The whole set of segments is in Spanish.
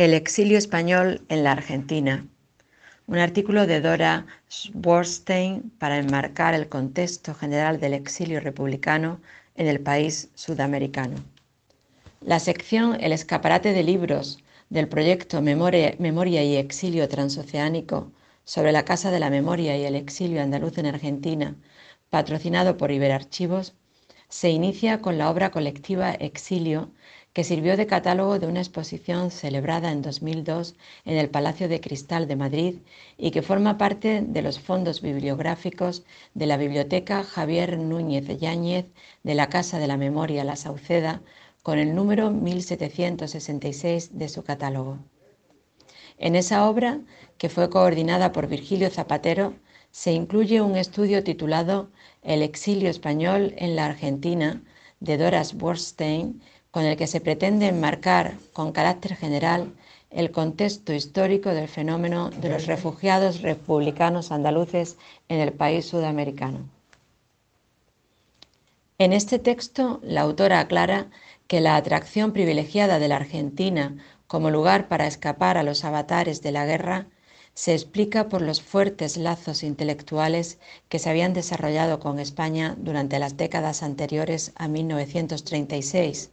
El exilio español en la Argentina. Un artículo de Dora Schwarstein para enmarcar el contexto general del exilio republicano en el país sudamericano. La sección El escaparate de libros del proyecto Memoria, Memoria y Exilio Transoceánico sobre la Casa de la Memoria y el Exilio Andaluz en Argentina, patrocinado por Iberarchivos, se inicia con la obra colectiva Exilio que sirvió de catálogo de una exposición celebrada en 2002 en el Palacio de Cristal de Madrid y que forma parte de los fondos bibliográficos de la Biblioteca Javier Núñez Yáñez de la Casa de la Memoria La Sauceda con el número 1766 de su catálogo. En esa obra, que fue coordinada por Virgilio Zapatero, se incluye un estudio titulado El exilio español en la Argentina de Doras Borstein, con el que se pretende enmarcar con carácter general el contexto histórico del fenómeno de los refugiados republicanos andaluces en el país sudamericano. En este texto, la autora aclara que la atracción privilegiada de la Argentina como lugar para escapar a los avatares de la guerra se explica por los fuertes lazos intelectuales que se habían desarrollado con España durante las décadas anteriores a 1936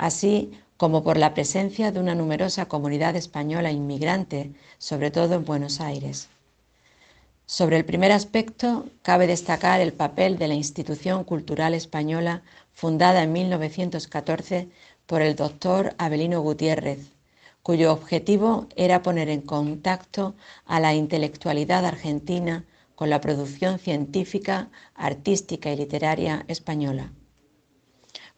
así como por la presencia de una numerosa comunidad española inmigrante, sobre todo en Buenos Aires. Sobre el primer aspecto, cabe destacar el papel de la institución cultural española fundada en 1914 por el doctor Abelino Gutiérrez, cuyo objetivo era poner en contacto a la intelectualidad argentina con la producción científica, artística y literaria española.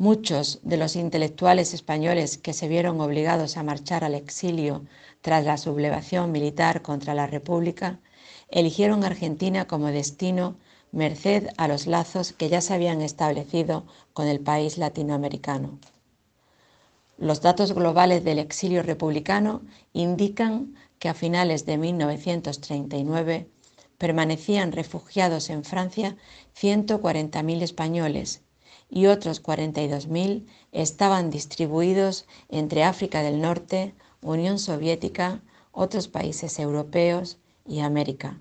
Muchos de los intelectuales españoles que se vieron obligados a marchar al exilio tras la sublevación militar contra la República eligieron Argentina como destino merced a los lazos que ya se habían establecido con el país latinoamericano. Los datos globales del exilio republicano indican que a finales de 1939 permanecían refugiados en Francia 140.000 españoles y otros 42.000 estaban distribuidos entre África del Norte, Unión Soviética, otros países europeos y América.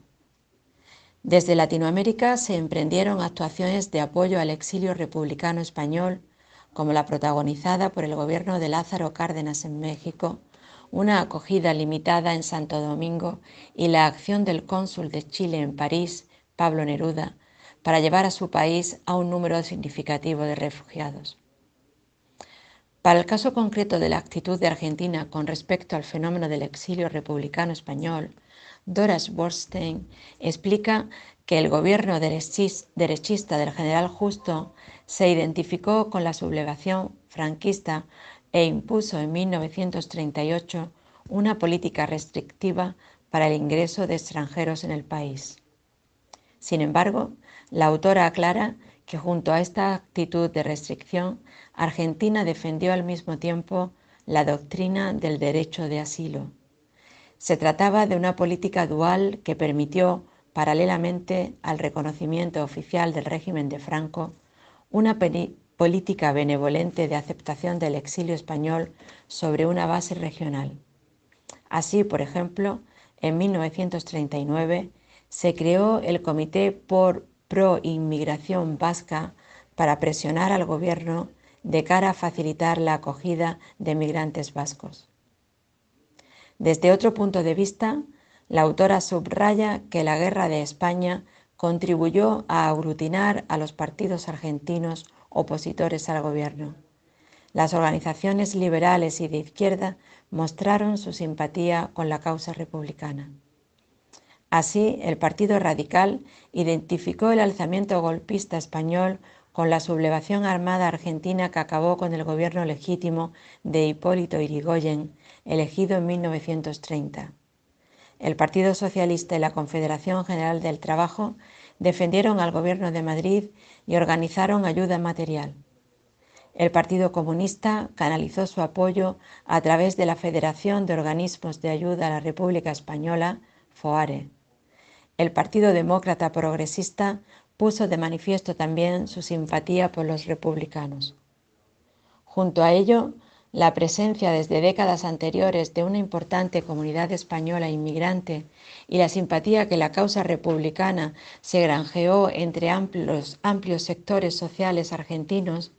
Desde Latinoamérica se emprendieron actuaciones de apoyo al exilio republicano español, como la protagonizada por el gobierno de Lázaro Cárdenas en México, una acogida limitada en Santo Domingo y la acción del cónsul de Chile en París, Pablo Neruda, para llevar a su país a un número significativo de refugiados. Para el caso concreto de la actitud de Argentina con respecto al fenómeno del exilio republicano español, Doras Borstein explica que el gobierno derechista del general Justo se identificó con la sublevación franquista e impuso en 1938 una política restrictiva para el ingreso de extranjeros en el país. Sin embargo, la autora aclara que junto a esta actitud de restricción, Argentina defendió al mismo tiempo la doctrina del derecho de asilo. Se trataba de una política dual que permitió, paralelamente al reconocimiento oficial del régimen de Franco, una política benevolente de aceptación del exilio español sobre una base regional. Así, por ejemplo, en 1939 se creó el Comité por pro-inmigración vasca para presionar al gobierno de cara a facilitar la acogida de migrantes vascos. Desde otro punto de vista, la autora subraya que la guerra de España contribuyó a aglutinar a los partidos argentinos opositores al gobierno. Las organizaciones liberales y de izquierda mostraron su simpatía con la causa republicana. Así, el Partido Radical identificó el alzamiento golpista español con la sublevación armada argentina que acabó con el gobierno legítimo de Hipólito Irigoyen, elegido en 1930. El Partido Socialista y la Confederación General del Trabajo defendieron al gobierno de Madrid y organizaron ayuda material. El Partido Comunista canalizó su apoyo a través de la Federación de Organismos de Ayuda a la República Española, FOARE. El Partido Demócrata Progresista puso de manifiesto también su simpatía por los republicanos. Junto a ello, la presencia desde décadas anteriores de una importante comunidad española inmigrante y la simpatía que la causa republicana se granjeó entre amplios, amplios sectores sociales argentinos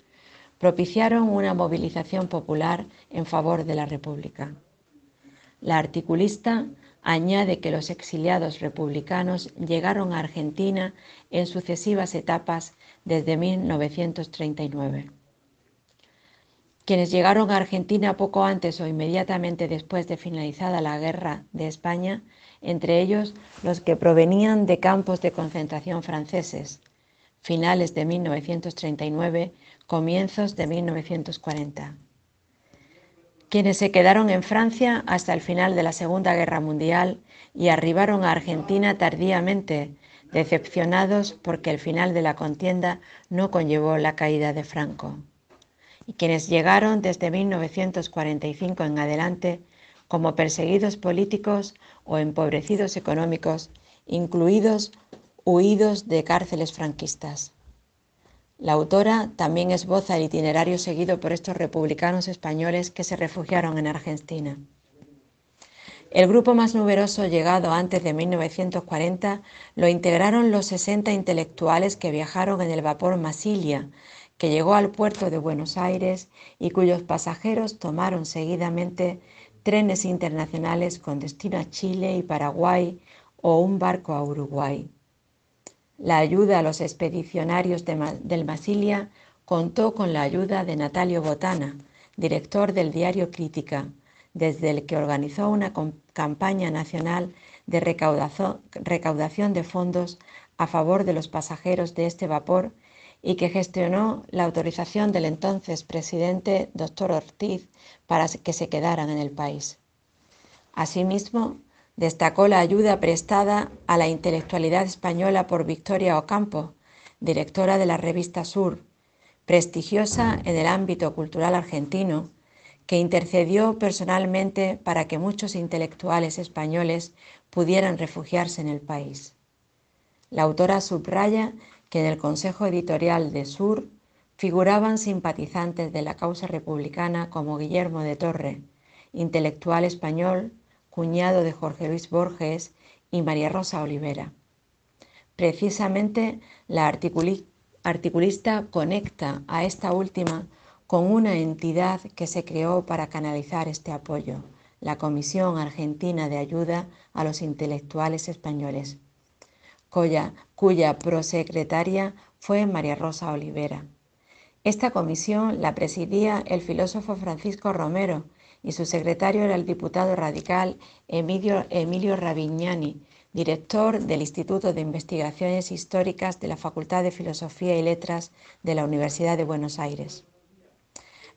propiciaron una movilización popular en favor de la República. La articulista Añade que los exiliados republicanos llegaron a Argentina en sucesivas etapas desde 1939. Quienes llegaron a Argentina poco antes o inmediatamente después de finalizada la guerra de España, entre ellos los que provenían de campos de concentración franceses, finales de 1939, comienzos de 1940 quienes se quedaron en Francia hasta el final de la Segunda Guerra Mundial y arribaron a Argentina tardíamente, decepcionados porque el final de la contienda no conllevó la caída de Franco. Y quienes llegaron desde 1945 en adelante como perseguidos políticos o empobrecidos económicos, incluidos huidos de cárceles franquistas. La autora también esboza el itinerario seguido por estos republicanos españoles que se refugiaron en Argentina. El grupo más numeroso llegado antes de 1940 lo integraron los 60 intelectuales que viajaron en el vapor Masilia, que llegó al puerto de Buenos Aires y cuyos pasajeros tomaron seguidamente trenes internacionales con destino a Chile y Paraguay o un barco a Uruguay. La ayuda a los expedicionarios del Masilia contó con la ayuda de Natalio Botana, director del diario Crítica, desde el que organizó una campaña nacional de recaudación de fondos a favor de los pasajeros de este vapor y que gestionó la autorización del entonces presidente, doctor Ortiz, para que se quedaran en el país. Asimismo, Destacó la ayuda prestada a la intelectualidad española por Victoria Ocampo, directora de la revista Sur, prestigiosa en el ámbito cultural argentino, que intercedió personalmente para que muchos intelectuales españoles pudieran refugiarse en el país. La autora subraya que en el Consejo Editorial de Sur figuraban simpatizantes de la causa republicana como Guillermo de Torre, intelectual español cuñado de Jorge Luis Borges y María Rosa Olivera. Precisamente la articulista conecta a esta última con una entidad que se creó para canalizar este apoyo, la Comisión Argentina de Ayuda a los Intelectuales Españoles, cuya prosecretaria fue María Rosa Olivera. Esta comisión la presidía el filósofo Francisco Romero, y su secretario era el diputado radical Emilio, Emilio director del Instituto de Investigaciones Históricas de la Facultad de Filosofía y Letras de la Universidad de Buenos Aires.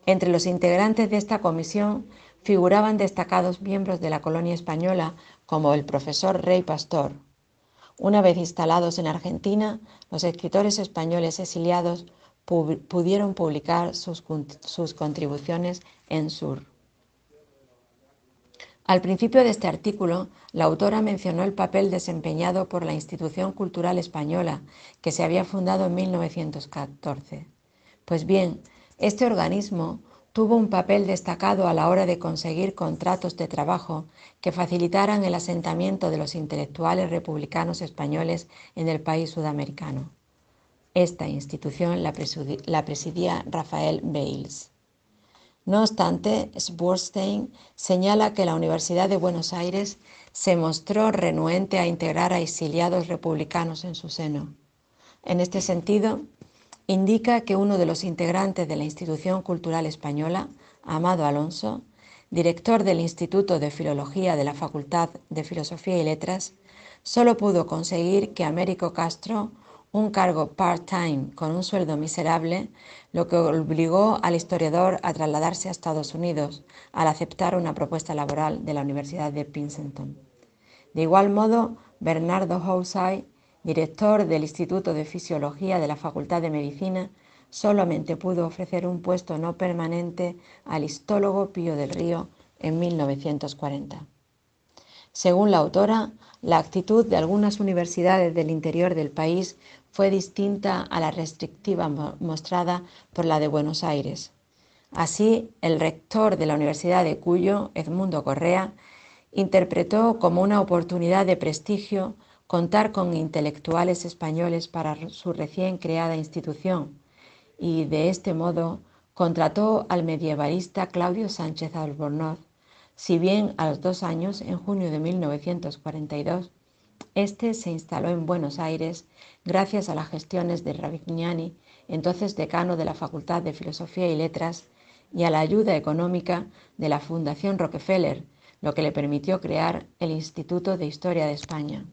Entre los integrantes de esta comisión figuraban destacados miembros de la colonia española como el profesor Rey Pastor. Una vez instalados en Argentina, los escritores españoles exiliados pudieron publicar sus contribuciones en Sur. Al principio de este artículo, la autora mencionó el papel desempeñado por la institución cultural española que se había fundado en 1914. Pues bien, este organismo tuvo un papel destacado a la hora de conseguir contratos de trabajo que facilitaran el asentamiento de los intelectuales republicanos españoles en el país sudamericano. Esta institución la presidía Rafael Bales. No obstante, Sborstein señala que la Universidad de Buenos Aires se mostró renuente a integrar a exiliados republicanos en su seno. En este sentido, indica que uno de los integrantes de la institución cultural española, Amado Alonso, director del Instituto de Filología de la Facultad de Filosofía y Letras, solo pudo conseguir que Américo Castro un cargo part-time con un sueldo miserable, lo que obligó al historiador a trasladarse a Estados Unidos al aceptar una propuesta laboral de la Universidad de Princeton. De igual modo, Bernardo Housay, director del Instituto de Fisiología de la Facultad de Medicina, solamente pudo ofrecer un puesto no permanente al histólogo Pío del Río en 1940. Según la autora, la actitud de algunas universidades del interior del país fue distinta a la restrictiva mostrada por la de Buenos Aires. Así, el rector de la Universidad de Cuyo, Edmundo Correa, interpretó como una oportunidad de prestigio contar con intelectuales españoles para su recién creada institución y, de este modo, contrató al medievalista Claudio Sánchez Albornoz, si bien a los dos años, en junio de 1942, este se instaló en Buenos Aires gracias a las gestiones de Ravignani, entonces decano de la Facultad de Filosofía y Letras, y a la ayuda económica de la Fundación Rockefeller, lo que le permitió crear el Instituto de Historia de España.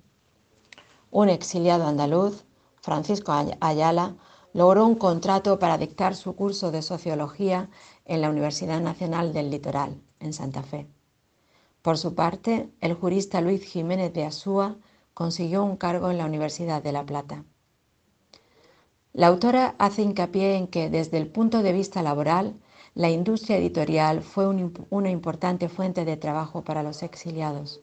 Un exiliado andaluz, Francisco Ayala, logró un contrato para dictar su curso de sociología en la Universidad Nacional del Litoral, en Santa Fe. Por su parte, el jurista Luis Jiménez de Asúa consiguió un cargo en la Universidad de La Plata. La autora hace hincapié en que desde el punto de vista laboral, la industria editorial fue una importante fuente de trabajo para los exiliados.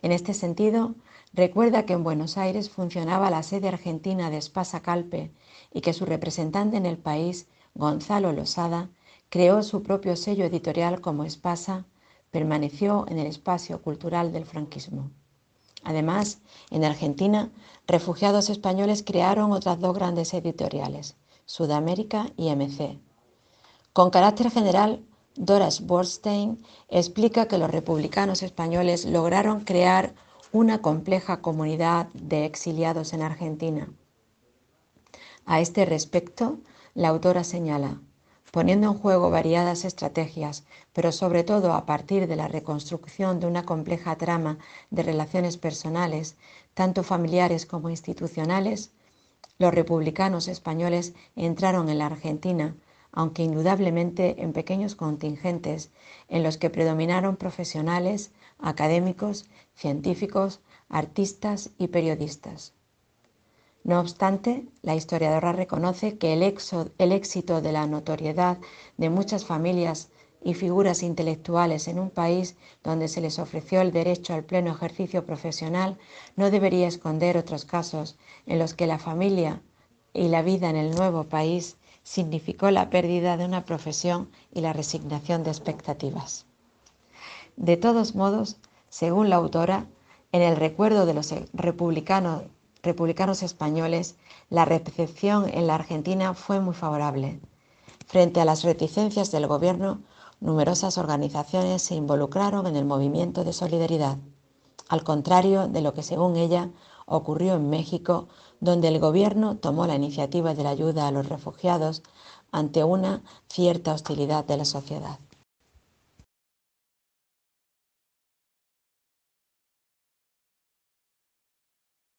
En este sentido, recuerda que en Buenos Aires funcionaba la sede argentina de Espasa Calpe y que su representante en el país, Gonzalo Losada, creó su propio sello editorial como Espasa, permaneció en el espacio cultural del franquismo. Además, en Argentina, refugiados españoles crearon otras dos grandes editoriales, Sudamérica y MC. Con carácter general, Doris Borstein explica que los republicanos españoles lograron crear una compleja comunidad de exiliados en Argentina. A este respecto, la autora señala, poniendo en juego variadas estrategias, pero sobre todo a partir de la reconstrucción de una compleja trama de relaciones personales, tanto familiares como institucionales, los republicanos españoles entraron en la Argentina, aunque indudablemente en pequeños contingentes, en los que predominaron profesionales, académicos, científicos, artistas y periodistas. No obstante, la historiadora reconoce que el, éxito de la notoriedad de muchas familias y figuras intelectuales en un país donde se les ofreció el derecho al pleno ejercicio profesional no debería esconder otros casos en los que la familia y la vida en el nuevo país significó la pérdida de una profesión y la resignación de expectativas. De todos modos, según la autora, en el recuerdo de los republicanos republicanos españoles, la recepción en la Argentina fue muy favorable. Frente a las reticencias del gobierno, numerosas organizaciones se involucraron en el movimiento de solidaridad, al contrario de lo que según ella ocurrió en México, donde el gobierno tomó la iniciativa de la ayuda a los refugiados ante una cierta hostilidad de la sociedad.